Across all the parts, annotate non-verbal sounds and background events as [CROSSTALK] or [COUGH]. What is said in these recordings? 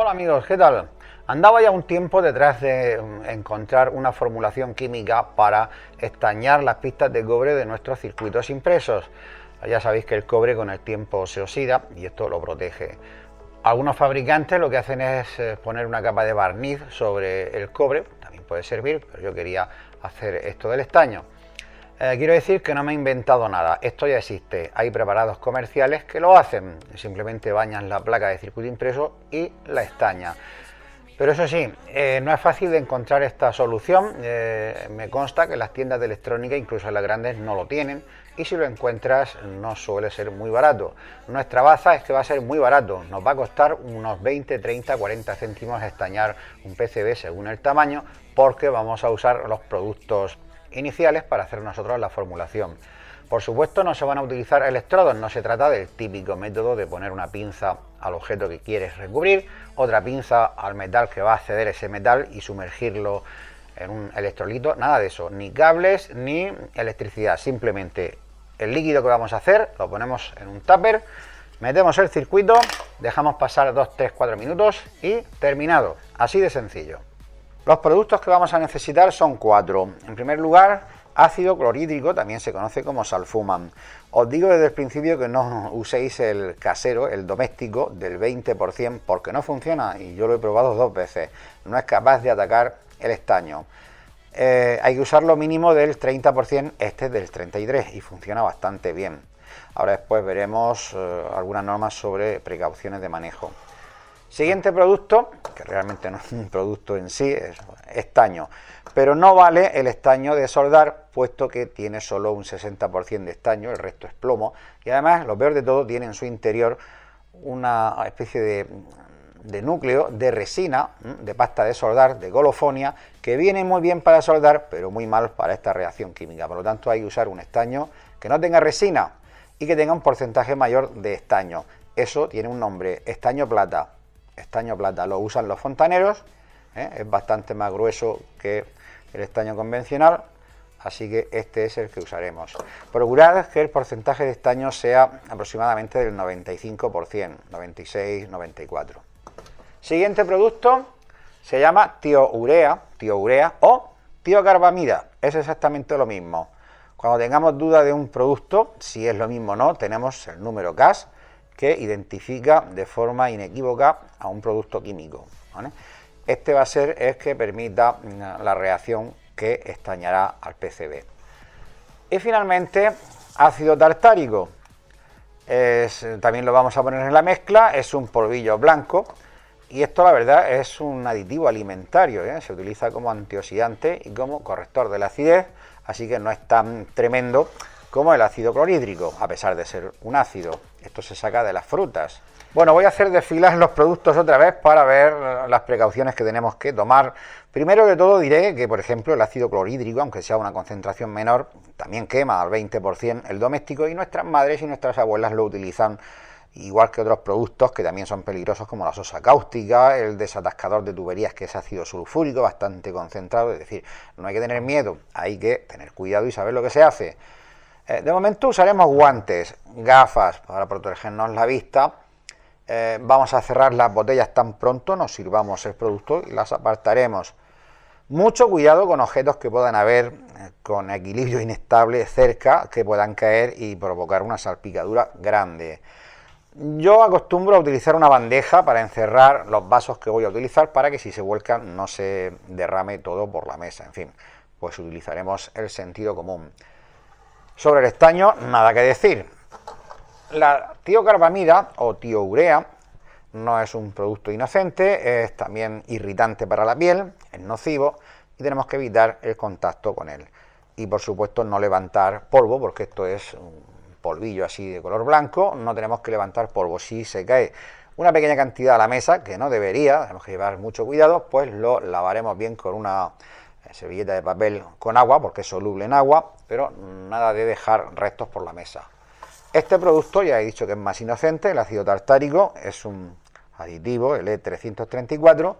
Hola amigos, ¿qué tal? Andaba ya un tiempo detrás de mm, encontrar una formulación química para estañar las pistas de cobre de nuestros circuitos impresos. Ya sabéis que el cobre con el tiempo se oxida y esto lo protege. Algunos fabricantes lo que hacen es eh, poner una capa de barniz sobre el cobre, también puede servir, pero yo quería hacer esto del estaño. Eh, quiero decir que no me he inventado nada, esto ya existe. Hay preparados comerciales que lo hacen, simplemente bañas la placa de circuito impreso y la estaña. Pero eso sí, eh, no es fácil de encontrar esta solución. Eh, me consta que las tiendas de electrónica, incluso las grandes, no lo tienen. Y si lo encuentras, no suele ser muy barato. Nuestra baza es que va a ser muy barato. Nos va a costar unos 20, 30, 40 céntimos estañar un PCB según el tamaño, porque vamos a usar los productos iniciales para hacer nosotros la formulación. Por supuesto no se van a utilizar electrodos, no se trata del típico método de poner una pinza al objeto que quieres recubrir, otra pinza al metal que va a acceder ese metal y sumergirlo en un electrolito, nada de eso, ni cables ni electricidad, simplemente el líquido que vamos a hacer lo ponemos en un tupper, metemos el circuito, dejamos pasar 2, 3, 4 minutos y terminado, así de sencillo. Los productos que vamos a necesitar son cuatro. En primer lugar, ácido clorhídrico, también se conoce como salfuman. Os digo desde el principio que no uséis el casero, el doméstico, del 20% porque no funciona y yo lo he probado dos veces. No es capaz de atacar el estaño. Eh, hay que usar lo mínimo del 30%, este del 33% y funciona bastante bien. Ahora después veremos eh, algunas normas sobre precauciones de manejo. Siguiente producto, que realmente no es un producto en sí, es estaño. Pero no vale el estaño de soldar, puesto que tiene solo un 60% de estaño, el resto es plomo. Y además, lo peor de todo, tiene en su interior una especie de, de núcleo de resina, de pasta de soldar, de golofonia, que viene muy bien para soldar, pero muy mal para esta reacción química. Por lo tanto, hay que usar un estaño que no tenga resina y que tenga un porcentaje mayor de estaño. Eso tiene un nombre, estaño plata estaño plata. Lo usan los fontaneros, ¿eh? es bastante más grueso que el estaño convencional, así que este es el que usaremos. Procurar que el porcentaje de estaño sea aproximadamente del 95%, 96, 94. Siguiente producto se llama Tío urea o carbamida es exactamente lo mismo. Cuando tengamos duda de un producto, si es lo mismo o no, tenemos el número CAS que identifica de forma inequívoca a un producto químico. Este va a ser el que permita mm, la reacción que estañará al PCB. Y finalmente, ácido tartárico. también lo vamos a poner en la mezcla, es un polvillo blanco y esto la verdad es un aditivo alimentario, ¿eh? se utiliza como antioxidante y como corrector de la acidez, así que no es tan tremendo como el ácido clorhídrico, a pesar de ser un ácido. Esto se saca de las frutas. Bueno, voy a hacer desfilar los productos otra vez para ver las precauciones que tenemos que tomar. Primero de todo diré que, por ejemplo, el ácido clorhídrico, aunque sea una concentración menor, también quema al 20% el doméstico y nuestras madres y nuestras abuelas lo utilizan igual que otros productos que también son peligrosos como la sosa cáustica, el desatascador de tuberías que es ácido sulfúrico bastante concentrado, es decir, no hay que tener miedo, hay que tener cuidado y saber lo que se hace. Eh, de momento usaremos guantes, gafas para protegernos la vista. Eh, vamos a cerrar las botellas tan pronto nos sirvamos el producto y las apartaremos. Mucho cuidado con objetos que puedan haber eh, con equilibrio inestable cerca que puedan caer y provocar una salpicadura grande. Yo acostumbro a utilizar una bandeja para encerrar los vasos que voy a utilizar para que si se vuelcan no se derrame todo por la mesa. En fin, pues utilizaremos el sentido común. Sobre el estaño, nada que decir. La tiocarbamida o tiourea no es un producto inocente, es también irritante para la piel, es nocivo y tenemos que evitar el contacto con él. Y por supuesto no levantar polvo, porque esto es un polvillo así de color blanco, no tenemos que levantar polvo. Si se cae una pequeña cantidad a la mesa, que no debería, tenemos que llevar mucho cuidado, pues lo lavaremos bien con una servilleta de papel con agua, porque es soluble en agua, pero nada de dejar restos por la mesa. Este producto, ya he dicho que es más inocente, el ácido tartárico, es un aditivo, el E334,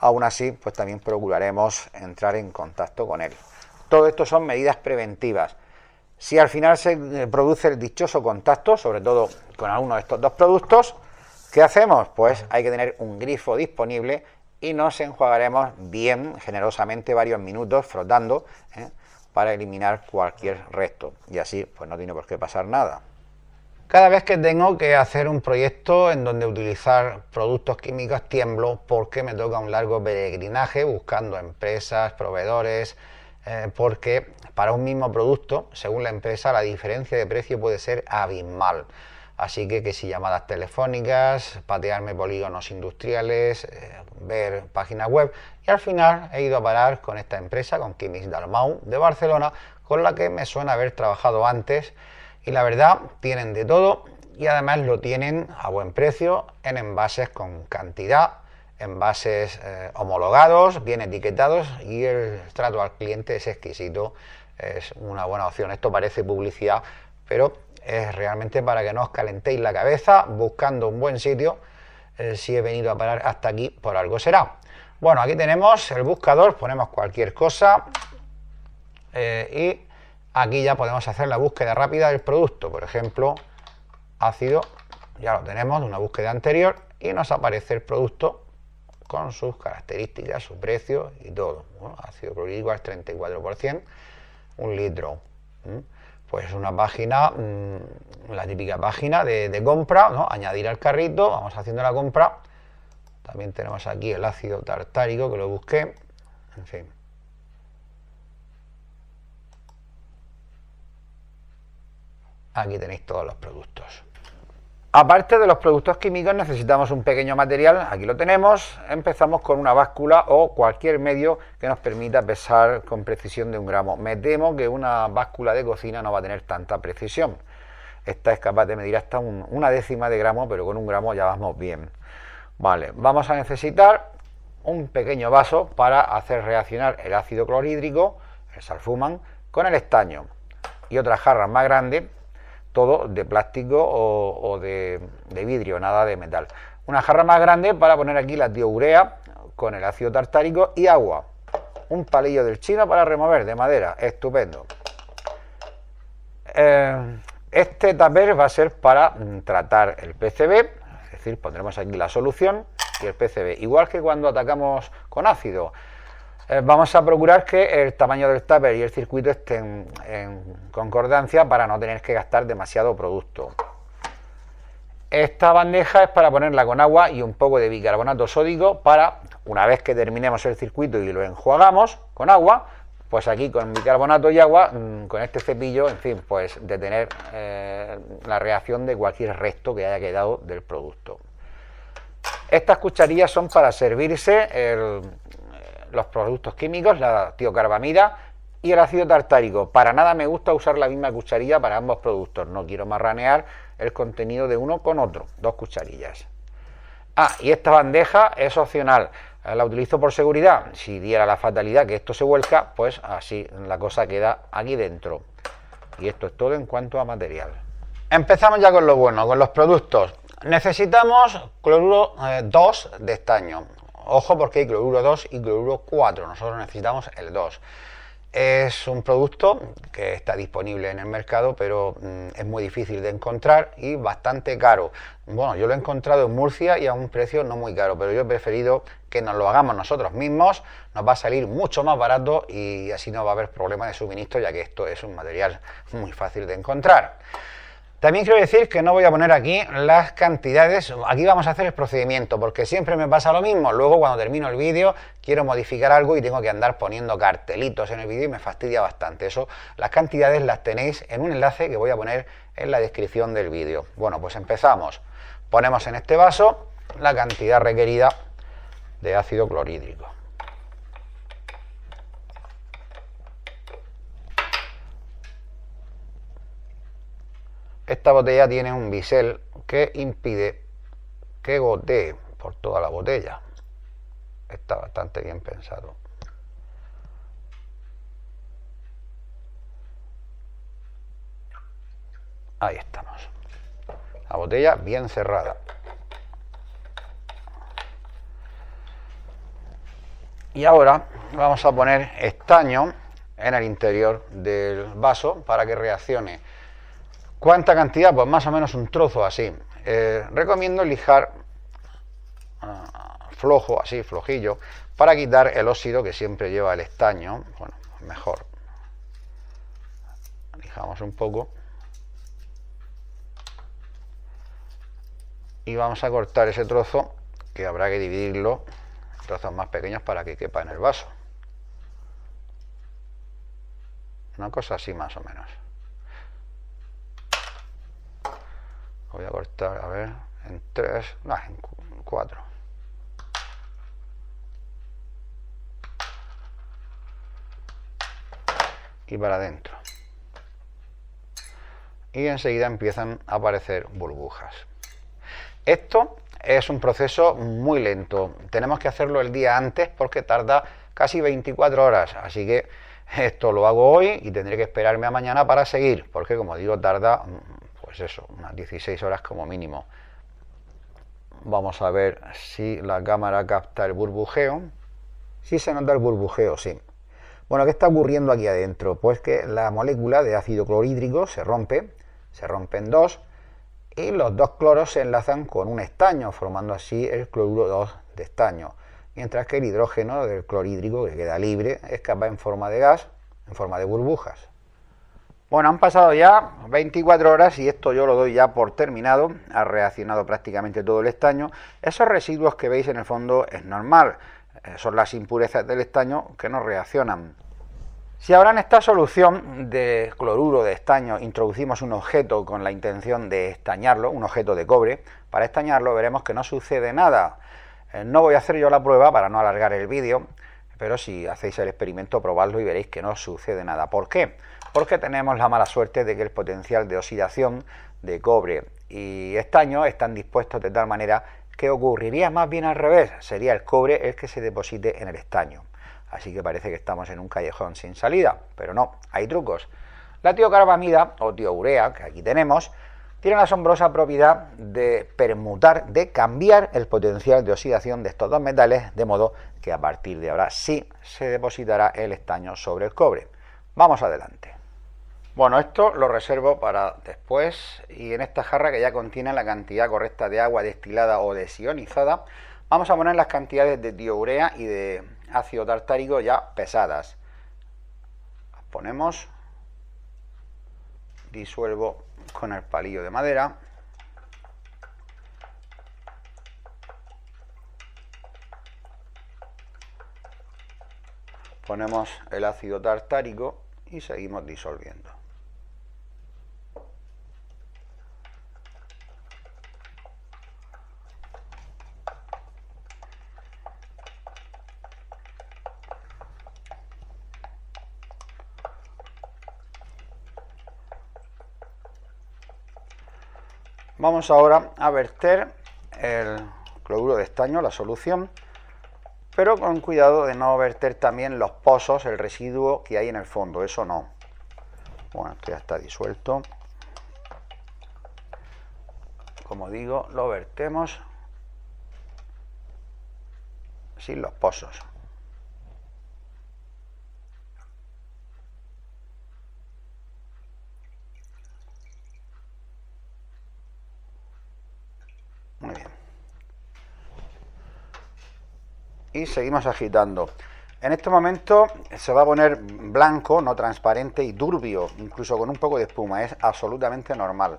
aún así, pues también procuraremos entrar en contacto con él. Todo esto son medidas preventivas. Si al final se eh, produce el dichoso contacto, sobre todo con alguno de estos dos productos, ¿qué hacemos? Pues hay que tener un grifo disponible y nos enjuagaremos bien, generosamente, varios minutos frotando. ¿eh? para eliminar cualquier resto y así pues no tiene por qué pasar nada. Cada vez que tengo que hacer un proyecto en donde utilizar productos químicos tiemblo porque me toca un largo peregrinaje buscando empresas, proveedores, eh, porque para un mismo producto, según la empresa, la diferencia de precio puede ser abismal. Así que que si llamadas telefónicas, patearme polígonos industriales, eh, ver páginas web y al final he ido a parar con esta empresa, con Kimis Dalmau de Barcelona, con la que me suena haber trabajado antes y la verdad tienen de todo y además lo tienen a buen precio en envases con cantidad, envases eh, homologados, bien etiquetados y el trato al cliente es exquisito, es una buena opción. Esto parece publicidad, pero es realmente para que no os calentéis la cabeza buscando un buen sitio. Eh, si he venido a parar hasta aquí, por algo será. Bueno, aquí tenemos el buscador, ponemos cualquier cosa eh, y aquí ya podemos hacer la búsqueda rápida del producto. Por ejemplo, ácido, ya lo tenemos de una búsqueda anterior y nos aparece el producto con sus características, su precio y todo. Bueno, ácido clorhídrico al 34%, un litro pues una página, mm, la típica página de, de compra, ¿no? añadir al carrito, vamos haciendo la compra. También tenemos aquí el ácido tartárico que lo busqué, en Aquí tenéis todos los productos. Aparte de los productos químicos necesitamos un pequeño material, aquí lo tenemos, empezamos con una báscula o cualquier medio que nos permita pesar con precisión de un gramo. Me temo que una báscula de cocina no va a tener tanta precisión. Esta es capaz de medir hasta una décima de gramo, pero con un gramo ya vamos bien. Vale, vamos a necesitar un pequeño vaso para hacer reaccionar el ácido clorhídrico, el salfuman, con el estaño y otra jarra más grande todo de plástico o, de, vidrio, nada de metal. Una jarra más grande para poner aquí la diurea con el ácido tartárico y agua. Un palillo del chino para remover de madera, estupendo. Eh, este tapete va a ser para mm, tratar el PCB, es decir, pondremos aquí la solución y el PCB, igual que cuando atacamos con ácido. Eh, vamos a procurar que el tamaño del tupper y el circuito estén en concordancia para no tener que gastar demasiado producto. Esta bandeja es para ponerla con agua y un poco de bicarbonato sódico para, una vez que terminemos el circuito y lo enjuagamos con agua, pues aquí con bicarbonato y agua, mm, con este cepillo, en fin, pues detener eh, la reacción de cualquier resto que haya quedado del producto. Estas cucharillas son para servirse el los productos químicos, la tiocarbamida y el ácido tartárico. Para nada me gusta usar la misma cucharilla para ambos productos. No quiero marranear el contenido de uno con otro. Dos cucharillas. Ah, y esta bandeja es opcional. La utilizo por seguridad. Si diera la fatalidad que esto se vuelca, pues así la cosa queda aquí dentro. Y esto es todo en cuanto a material. Empezamos ya con lo bueno, con los productos. Necesitamos cloruro 2 eh, de estaño, Ojo porque hay cloruro 2 y cloruro 4, nosotros necesitamos el 2. Es un producto que está disponible en el mercado, pero mm, es muy difícil de encontrar y bastante caro. Bueno, yo lo he encontrado en Murcia y a un precio no muy caro, pero yo he preferido que nos lo hagamos nosotros mismos, nos va a salir mucho más barato y así no va a haber problema de suministro, ya que esto es un material muy fácil de encontrar. También quiero decir que no voy a poner aquí las cantidades, aquí vamos a hacer el procedimiento, porque siempre me pasa lo mismo, luego cuando termino el vídeo quiero modificar algo y tengo que andar poniendo cartelitos en el vídeo y me fastidia bastante eso. Las cantidades las tenéis en un enlace que voy a poner en la descripción del vídeo. Bueno, pues empezamos. Ponemos en este vaso la cantidad requerida de ácido clorhídrico. Esta botella tiene un bisel que impide que gotee por toda la botella. Está bastante bien pensado. Ahí estamos. La botella bien cerrada. Y ahora vamos a poner estaño en el interior del vaso para que reaccione ¿Cuánta cantidad? Pues más o menos un trozo así. Eh, recomiendo lijar ah, flojo, así, flojillo, para quitar el óxido que siempre lleva el estaño. Bueno, mejor. Lijamos un poco. Y vamos a cortar ese trozo, que habrá que dividirlo en trozos más pequeños para que quepa en el vaso. Una cosa así más o menos. voy a cortar, a ver, en 3, no, en 4. Y para adentro. Y enseguida empiezan a aparecer burbujas. Esto es un proceso muy lento. Tenemos que hacerlo el día antes porque tarda casi 24 horas. Así que esto lo hago hoy y tendré que esperarme a mañana para seguir, porque como digo, tarda pues eso, unas 16 horas como mínimo. Vamos a ver si la cámara capta el burbujeo. Sí se nota el burbujeo, sí. Bueno, ¿qué está ocurriendo aquí adentro? Pues que la molécula de ácido clorhídrico se rompe, se rompe en dos, y los dos cloros se enlazan con un estaño, formando así el cloruro 2 de estaño, mientras que el hidrógeno del clorhídrico que queda libre escapa en forma de gas, en forma de burbujas. Bueno, han pasado ya 24 horas y esto yo lo doy ya por terminado. Ha reaccionado prácticamente todo el estaño. Esos residuos que veis en el fondo es normal. Eh, son las impurezas del estaño que no reaccionan. Si ahora en esta solución de cloruro de estaño introducimos un objeto con la intención de estañarlo, un objeto de cobre, para estañarlo veremos que no sucede nada. Eh, no voy a hacer yo la prueba para no alargar el vídeo, pero si hacéis el experimento probadlo y veréis que no sucede nada. ¿Por qué? porque tenemos la mala suerte de que el potencial de oxidación de cobre y estaño están dispuestos de tal manera que ocurriría más bien al revés, sería el cobre el que se deposite en el estaño. Así que parece que estamos en un callejón sin salida, pero no, hay trucos. La tiocarbamida o tiourea, que aquí tenemos, tiene la asombrosa propiedad de permutar, de cambiar el potencial de oxidación de estos dos metales, de modo que a partir de ahora sí se depositará el estaño sobre el cobre. Vamos adelante. Bueno, esto lo reservo para después y en esta jarra que ya contiene la cantidad correcta de agua destilada o desionizada, vamos a poner las cantidades de diurea y de ácido tartárico ya pesadas. Las ponemos, disuelvo con el palillo de madera. Ponemos el ácido tartárico y seguimos disolviendo. Vamos ahora a verter el cloruro de estaño, la solución, pero con cuidado de no verter también los pozos, el residuo que hay en el fondo, eso no. Bueno, ya está disuelto. Como digo, lo vertemos sin los pozos. y seguimos agitando. En este momento se va a poner blanco, no transparente y turbio, incluso con un poco de espuma, es absolutamente normal.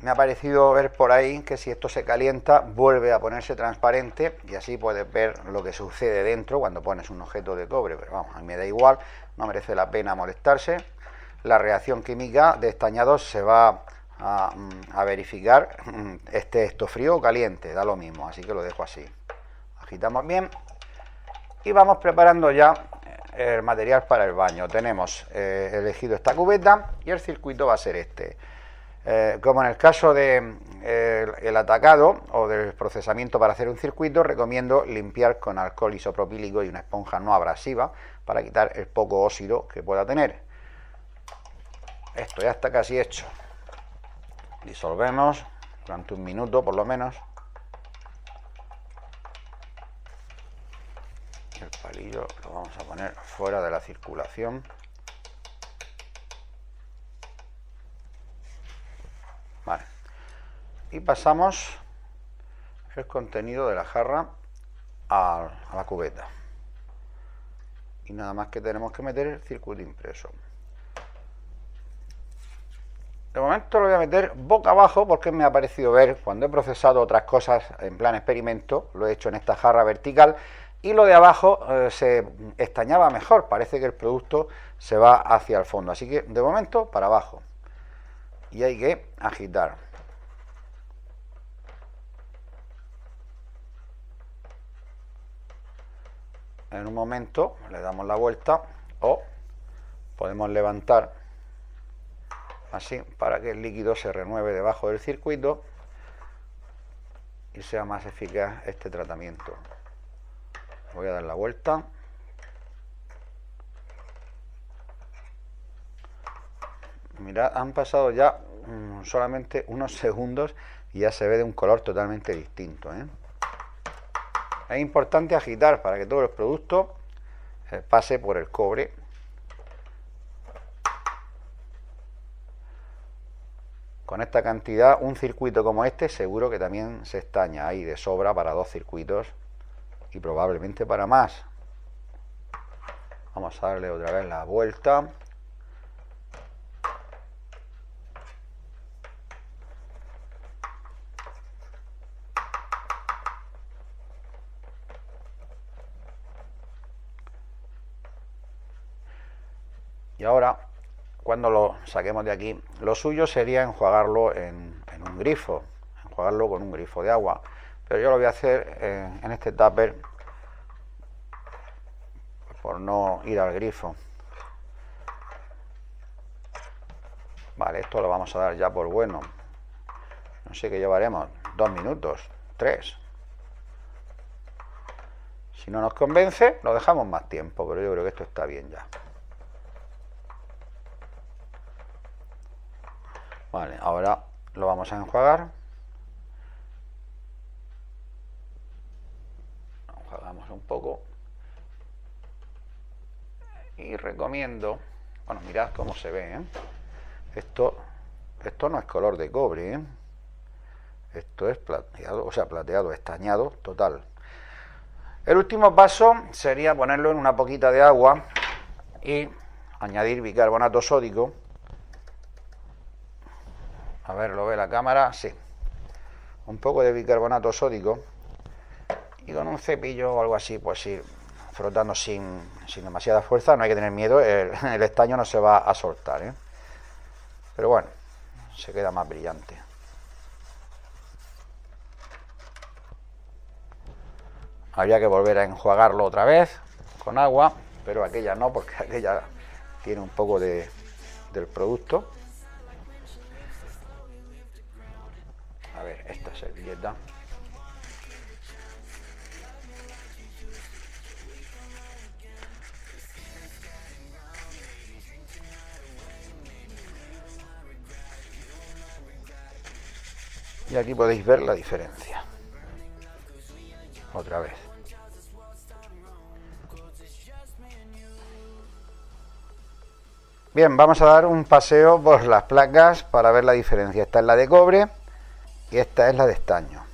Me ha parecido ver por ahí que si esto se calienta vuelve a ponerse transparente y así puedes ver lo que sucede dentro cuando pones un objeto de cobre, pero vamos, a mí me da igual, no merece la pena molestarse. La reacción química de estañados se va a, mm, verificar, este esto frío o caliente, da lo mismo, así que lo dejo así quitamos bien y vamos preparando ya eh, el material para el baño. Tenemos eh, elegido esta cubeta y el circuito va a ser este. Eh, como en el caso del de, el atacado o del procesamiento para hacer un circuito, recomiendo limpiar con alcohol isopropílico y una esponja no abrasiva para quitar el poco óxido que pueda tener. Esto ya está casi hecho. Disolvemos durante un minuto por lo menos. lo vamos a poner fuera de la circulación y pasamos el contenido de la jarra a, a la cubeta y nada más que tenemos que meter el circuito impreso de momento lo voy a meter boca abajo porque me ha parecido ver cuando he procesado otras cosas en plan experimento, lo he hecho en esta jarra vertical y lo de abajo eh, se estañaba mejor, parece que el producto se va hacia el fondo, así que de momento para abajo y hay que agitar. En un momento le damos la vuelta o podemos levantar así para que el líquido se renueve debajo del circuito y sea más eficaz este tratamiento voy a dar la vuelta mirad han pasado ya mm, solamente unos [LAUGHS] segundos y ya se ve de un color totalmente distinto ¿eh? es importante agitar para que todos los productos eh, pase por el cobre con esta cantidad un circuito como este seguro que también se estaña ahí de sobra para dos circuitos y probablemente para más. Vamos a darle otra vez la vuelta. Y ahora, cuando lo saquemos de aquí, lo suyo sería enjuagarlo en, un grifo, enjuagarlo con un grifo de agua pero yo lo voy a hacer eh, en, este tupper por no ir al grifo vale, esto lo vamos a dar ya por bueno no sé qué llevaremos dos minutos, tres si no nos convence, lo dejamos más tiempo, pero yo creo que esto está bien ya. Vale, ahora lo vamos a enjuagar. un poco y recomiendo bueno mirad cómo se ve ¿eh? esto esto no es color de cobre ¿eh? esto es plateado o sea plateado estañado total el último paso sería ponerlo en una poquita de agua y añadir bicarbonato sódico a ver lo ve la cámara sí un poco de bicarbonato sódico y con un cepillo o algo así, pues ir frotando sin, sin demasiada fuerza, no hay que tener miedo, [LAUGHS] el, estaño no se va a soltar, ¿eh? pero bueno, se queda más brillante. Habría que volver a enjuagarlo otra vez con agua, pero aquella no, porque [LAUGHS] aquella tiene un poco de, del producto. A ver, esta servilleta. y aquí podéis ver la diferencia otra vez bien vamos a dar un paseo por las placas para ver la diferencia esta es la de cobre y esta es la de estaño